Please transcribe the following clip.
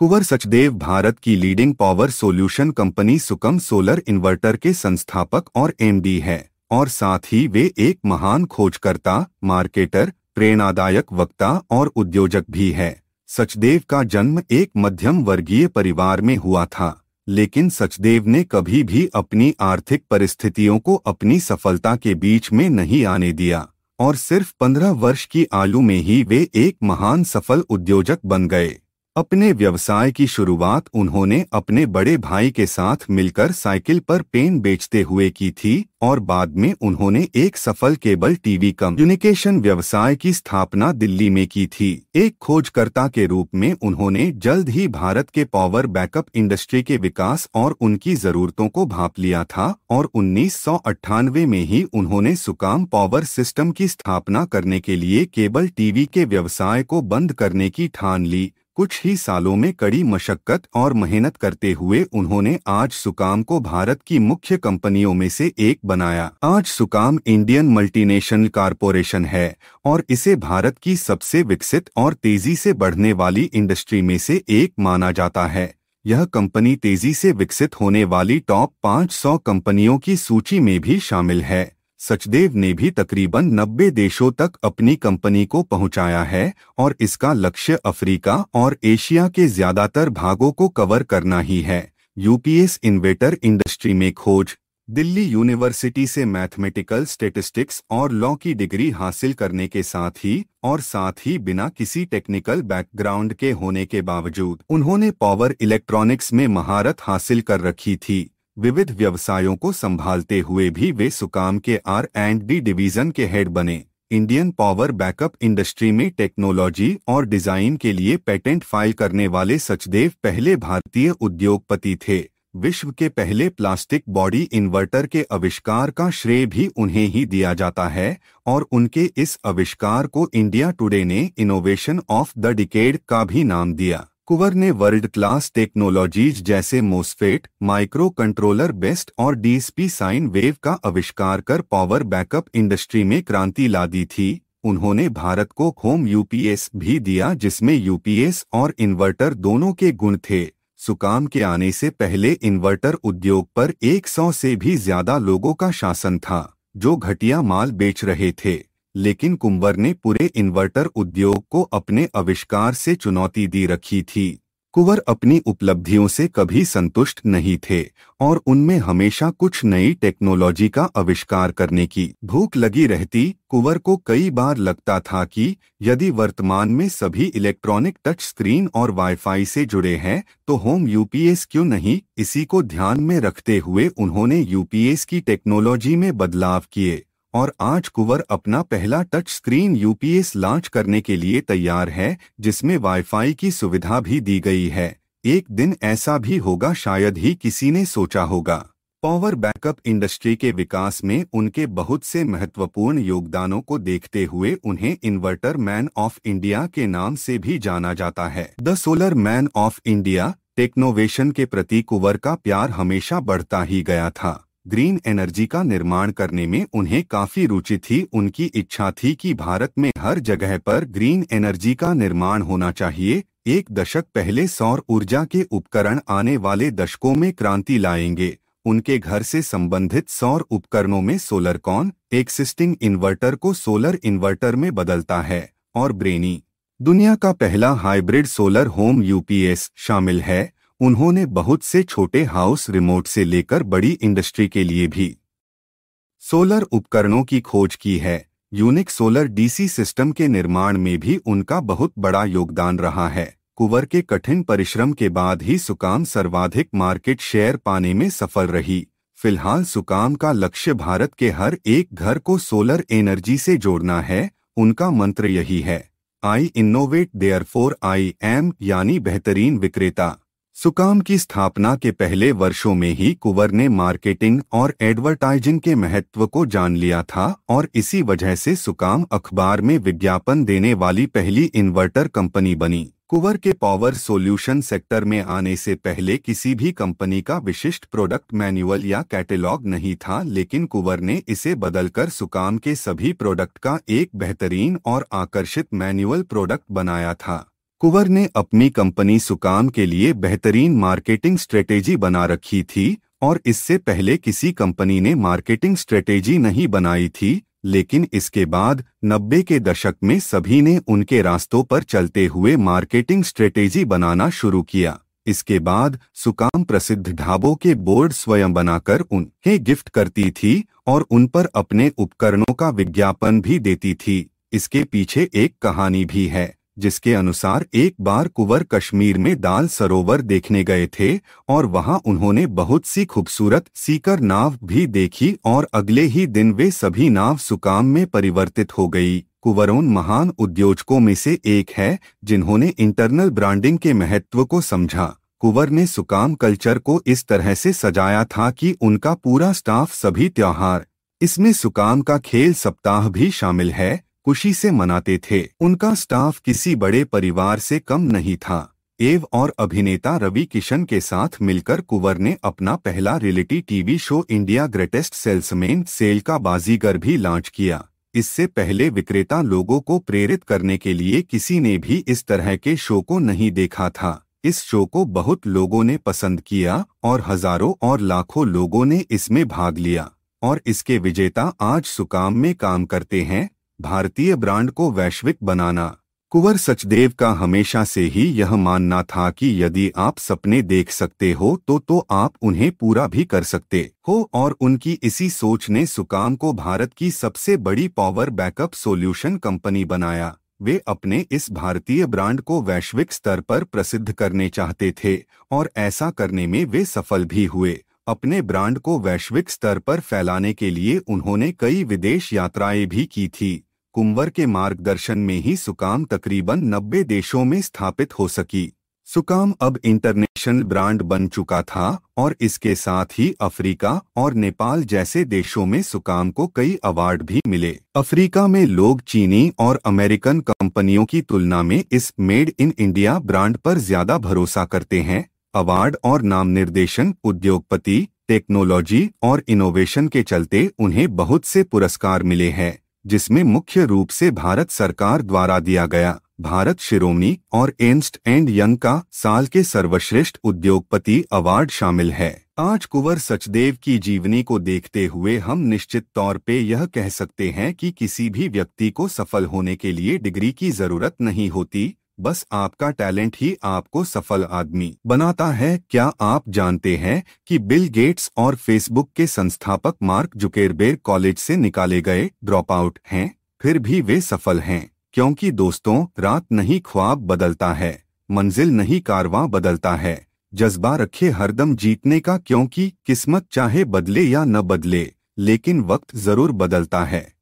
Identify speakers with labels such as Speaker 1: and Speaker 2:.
Speaker 1: कुंवर सचदेव भारत की leading power solution company Su-Kam solar inverter के संस्थापक और एमडी है और साथ ही वे एक महान खोजकर्ता मार्केटर प्रेरणादायक वक्ता और उद्योजक भी है सचदेव का जन्म एक मध्यम वर्गीय परिवार में हुआ था लेकिन सचदेव ने कभी भी अपनी आर्थिक परिस्थितियों को अपनी सफलता के बीच में नहीं आने दिया और सिर्फ पंद्रह वर्ष की आयु में ही वे एक महान सफल उद्योजक बन गए अपने व्यवसाय की शुरुआत उन्होंने अपने बड़े भाई के साथ मिलकर साइकिल पर पेन बेचते हुए की थी और बाद में उन्होंने एक सफल केबल टीवी कम्युनिकेशन व्यवसाय की स्थापना दिल्ली में की थी एक खोजकर्ता के रूप में उन्होंने जल्द ही भारत के पावर बैकअप इंडस्ट्री के विकास और उनकी जरूरतों को भाप लिया था और उन्नीस में ही उन्होंने सुकाम पावर सिस्टम की स्थापना करने के लिए केबल टीवी के व्यवसाय को बंद करने की ठान ली कुछ ही सालों में कड़ी मशक्कत और मेहनत करते हुए उन्होंने आज सुकाम को भारत की मुख्य कंपनियों में से एक बनाया आज सुकाम इंडियन मल्टीनेशनल कारपोरेशन है और इसे भारत की सबसे विकसित और तेजी से बढ़ने वाली इंडस्ट्री में से एक माना जाता है यह कंपनी तेजी से विकसित होने वाली टॉप 500 कंपनियों की सूची में भी शामिल है सचदेव ने भी तकरीबन 90 देशों तक अपनी कंपनी को पहुंचाया है और इसका लक्ष्य अफ्रीका और एशिया के ज्यादातर भागों को कवर करना ही है यूपीएस इन्वेटर इंडस्ट्री में खोज दिल्ली यूनिवर्सिटी से मैथमेटिकल स्टेटिस्टिक्स और लॉ की डिग्री हासिल करने के साथ ही और साथ ही बिना किसी टेक्निकल बैकग्राउंड के होने के बावजूद उन्होंने पावर इलेक्ट्रॉनिक्स में महारत हासिल कर रखी थी विविध व्यवसायों को संभालते हुए भी वे सुकाम के आर एंड डी डिवीजन के हेड बने इंडियन पावर बैकअप इंडस्ट्री में टेक्नोलॉजी और डिजाइन के लिए पेटेंट फाइल करने वाले सचदेव पहले भारतीय उद्योगपति थे विश्व के पहले प्लास्टिक बॉडी इन्वर्टर के अविष्कार का श्रेय भी उन्हें ही दिया जाता है और उनके इस अविष्कार को इंडिया टुडे ने इनोवेशन ऑफ द डिकेड का भी नाम दिया कुंवर ने वर्ल्ड क्लास टेक्नोलॉजीज जैसे मोस्फेट माइक्रो कंट्रोलर बेस्ट और डीएसपी साइन वेव का आविष्कार कर पावर बैकअप इंडस्ट्री में क्रांति ला दी थी उन्होंने भारत को होम यूपीएस भी दिया जिसमें यूपीएस और इन्वर्टर दोनों के गुण थे सुकाम के आने से पहले इन्वर्टर उद्योग पर 100 से भी ज्यादा लोगों का शासन था जो घटिया माल बेच रहे थे लेकिन कुंबर ने पूरे इन्वर्टर उद्योग को अपने अविष्कार से चुनौती दी रखी थी कुंवर अपनी उपलब्धियों से कभी संतुष्ट नहीं थे और उनमें हमेशा कुछ नई टेक्नोलॉजी का अविष्कार करने की भूख लगी रहती कुंवर को कई बार लगता था कि यदि वर्तमान में सभी इलेक्ट्रॉनिक टच स्क्रीन और वाईफाई से जुड़े हैं तो होम यूपीएस क्यों नहीं इसी को ध्यान में रखते हुए उन्होंने यूपीएस की टेक्नोलॉजी में बदलाव किए और आज कुवर अपना पहला टच स्क्रीन यूपीएस लॉन्च करने के लिए तैयार है जिसमें वाईफाई की सुविधा भी दी गई है एक दिन ऐसा भी होगा शायद ही किसी ने सोचा होगा पावर बैकअप इंडस्ट्री के विकास में उनके बहुत से महत्वपूर्ण योगदानों को देखते हुए उन्हें इन्वर्टर मैन ऑफ इंडिया के नाम से भी जाना जाता है the solar man of India technovation के प्रति कुवर का प्यार हमेशा बढ़ता ही गया था ग्रीन एनर्जी का निर्माण करने में उन्हें काफी रुचि थी उनकी इच्छा थी कि भारत में हर जगह पर ग्रीन एनर्जी का निर्माण होना चाहिए एक दशक पहले सौर ऊर्जा के उपकरण आने वाले दशकों में क्रांति लाएंगे उनके घर से संबंधित सौर उपकरणों में सोलर कॉन एक्सिस्टिंग इन्वर्टर को सोलर इन्वर्टर में बदलता है और ब्रेनी दुनिया का पहला हाइब्रिड सोलर होम यूपीएस शामिल है उन्होंने बहुत से छोटे हाउस रिमोट से लेकर बड़ी इंडस्ट्री के लिए भी सोलर उपकरणों की खोज की है यूनिक सोलर डीसी सिस्टम के निर्माण में भी उनका बहुत बड़ा योगदान रहा है कुवर के कठिन परिश्रम के बाद ही सुकाम सर्वाधिक मार्केट शेयर पाने में सफल रही फिलहाल सुकाम का लक्ष्य भारत के हर एक घर को सोलर एनर्जी से जोड़ना है उनका मंत्र यही है I innovate therefore I am यानी बेहतरीन विक्रेता सुकाम की स्थापना के पहले वर्षों में ही कुंवर ने मार्केटिंग और एडवर्टाइजिंग के महत्व को जान लिया था और इसी वजह से सुकाम अखबार में विज्ञापन देने वाली पहली इन्वर्टर कंपनी बनी कुंवर के पावर सॉल्यूशन सेक्टर में आने से पहले किसी भी कंपनी का विशिष्ट प्रोडक्ट मैनुअल या कैटेलॉग नहीं था लेकिन कुंवर ने इसे बदलकर सुकाम के सभी प्रोडक्ट का एक बेहतरीन और आकर्षित मैनुअल प्रोडक्ट बनाया था कुवर ने अपनी कंपनी सुकाम के लिए बेहतरीन मार्केटिंग स्ट्रेटेजी बना रखी थी और इससे पहले किसी कंपनी ने मार्केटिंग स्ट्रेटेजी नहीं बनाई थी लेकिन इसके बाद नब्बे के दशक में सभी ने उनके रास्तों पर चलते हुए मार्केटिंग स्ट्रेटेजी बनाना शुरू किया इसके बाद सुकाम प्रसिद्ध ढाबों के बोर्ड स्वयं बनाकर उन्हें गिफ्ट करती थी और उन पर अपने उपकरणों का विज्ञापन भी देती थी इसके पीछे एक कहानी भी है जिसके अनुसार एक बार कुंवर कश्मीर में दाल सरोवर देखने गए थे और वहां उन्होंने बहुत सी खूबसूरत सीकर नाव भी देखी और अगले ही दिन वे सभी नाव सुकाम में परिवर्तित हो गई कुवरोन महान उद्योजकों में से एक है जिन्होंने इंटरनल ब्रांडिंग के महत्व को समझा कुंवर ने सुकाम कल्चर को इस तरह से सजाया था कि उनका पूरा स्टाफ सभी त्यौहार इसमें सुकाम का खेल सप्ताह भी शामिल है खुशी से मनाते थे उनका स्टाफ किसी बड़े परिवार से कम नहीं था एव और अभिनेता रवि किशन के साथ मिलकर कुंवर ने अपना पहला reality TV show India greatest salesman sale का बाजीगर भी लॉन्च किया इससे पहले विक्रेता लोगों को प्रेरित करने के लिए किसी ने भी इस तरह के शो को नहीं देखा था इस शो को बहुत लोगों ने पसंद किया और हजारों और लाखों लोगों ने इसमें भाग लिया और इसके विजेता आज सुकाम में काम करते हैं भारतीय ब्रांड को वैश्विक बनाना कुंवर सचदेव का हमेशा से ही यह मानना था कि यदि आप सपने देख सकते हो तो तो आप उन्हें पूरा भी कर सकते हो और उनकी इसी सोच ने सुकाम को भारत की सबसे बड़ी पावर बैकअप सॉल्यूशन कंपनी बनाया वे अपने इस भारतीय ब्रांड को वैश्विक स्तर पर प्रसिद्ध करने चाहते थे और ऐसा करने में वे सफल भी हुए अपने ब्रांड को वैश्विक स्तर पर फैलाने के लिए उन्होंने कई विदेश यात्राएं भी की थी कुंवर के मार्गदर्शन में ही सुकाम तकरीबन 90 देशों में स्थापित हो सकी सुकाम अब इंटरनेशनल ब्रांड बन चुका था और इसके साथ ही अफ्रीका और नेपाल जैसे देशों में सुकाम को कई अवार्ड भी मिले अफ्रीका में लोग चीनी और अमेरिकन कंपनियों की तुलना में इस मेड इन इंडिया ब्रांड पर ज्यादा भरोसा करते हैं अवार्ड और नाम निर्देशन उद्योगपति टेक्नोलॉजी और इनोवेशन के चलते उन्हें बहुत से पुरस्कार मिले हैं जिसमें मुख्य रूप से भारत सरकार द्वारा दिया गया भारत शिरोमणी और एंस्ट एंड यंग का साल के सर्वश्रेष्ठ उद्योगपति अवार्ड शामिल है आज कुंवर सचदेव की जीवनी को देखते हुए हम निश्चित तौर पे यह कह सकते हैं कि किसी भी व्यक्ति को सफल होने के लिए डिग्री की जरूरत नहीं होती बस आपका टैलेंट ही आपको सफल आदमी बनाता है क्या आप जानते हैं कि बिल गेट्स और फेसबुक के संस्थापक मार्क जुकेरबेर कॉलेज से निकाले गए ड्रॉप आउट हैं फिर भी वे सफल हैं क्योंकि दोस्तों रात नहीं ख्वाब बदलता है मंजिल नहीं कारवां बदलता है जज्बा रखे हरदम जीतने का क्योंकि किस्मत चाहे बदले या न बदले लेकिन वक्त जरूर बदलता है